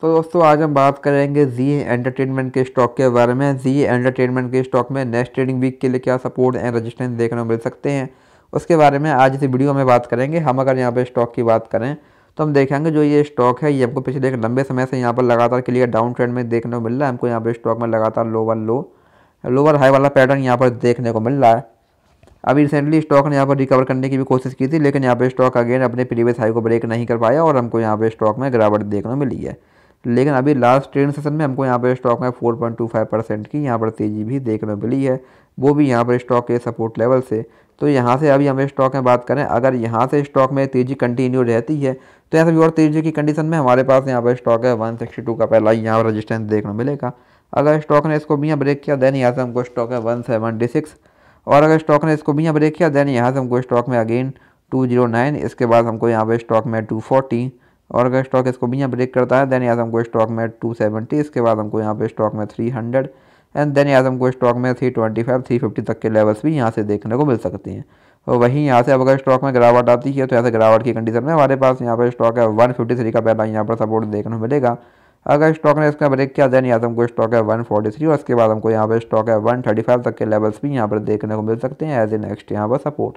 तो दोस्तों आज हम बात करेंगे जी एंटरटेनमेंट के स्टॉक के बारे में जी एंटरटेनमेंट के स्टॉक में नेक्स्ट ट्रेडिंग वीक के लिए क्या सपोर्ट एंड रजिस्टेंस देखने को मिल सकते हैं उसके बारे में आज इस वीडियो में बात करेंगे हम अगर यहाँ पर स्टॉक की बात करें तो हम देखेंगे जो ये स्टॉक है ये हमको पिछले एक लंबे समय से यहाँ पर लगातार क्लियर डाउन ट्रेंड में देखने को मिल रहा है हमको यहाँ पर स्टॉक में लगातार लोअर लो लोअर हाई वाला पैटर्न यहाँ पर देखने को मिल रहा है अभी रिसेंटली स्टॉक ने यहाँ पर रिकवर करने की भी कोशिश की थी लेकिन यहाँ पर स्टॉक अगेन अपने प्रीवियस हाई को ब्रेक नहीं कर पाया और हमको यहाँ पर स्टॉक में गिरावट देखने को मिली है लेकिन अभी लास्ट ट्रेन सेशन में हमको यहाँ पर स्टॉक में four point two five percent की यहाँ पर तेज़ी भी देखने मिली है वो भी यहाँ पर स्टॉक के सपोर्ट लेवल से तो यहाँ से अभी हम स्टॉक में बात करें अगर यहाँ से स्टॉक में तेज़ी कंटिन्यू रहती है तो यहाँ से और तेज़ी की कंडीशन में हमारे पास यहाँ पर स्टॉक है वन का पहला यहाँ पर रजिस्टेंस देखने मिलेगा अगर स्टॉक ने इसको भी यहाँ ब्रेक किया देन यहाँ से हमको स्टॉक है वन सिक्स और अगर स्टॉक ने इसको भी यहाँ ब्रेक किया देन यहाँ से हमको स्टॉक में अगेन टू जीरो नाइन इसके बाद हमको यहाँ पर स्टॉक में टू फोर्टी और अगर स्टॉक इसको भी यहाँ ब्रेक करता है देन याद हमको स्टॉक में टू सेवेंटी इसके बाद हमको यहाँ पे स्टॉक में थ्री हंड्रेड एंड देन याद हमको स्टॉक में three twenty five three fifty तक के लेवल्स भी यहाँ से देखने को मिल सकते हैं और वहीं यहाँ से अब अगर स्टॉक में गिरावट आती है तो यहाँ से गिरावट की कंडीशन में हमारे पास यहाँ पर स्टॉक है वन का पहला यहाँ पर सपोर्ट देखने को मिलेगा अगर स्टॉक ने इसका ब्रेक किया देन यहाँ को हमको स्टॉक है वन और उसके बाद हमको यहाँ पर स्टॉक है वन तक के लेवल्स भी यहाँ पर देखने को मिल सकते हैं एज ए नेक्स्ट यहाँ पर सपोर्ट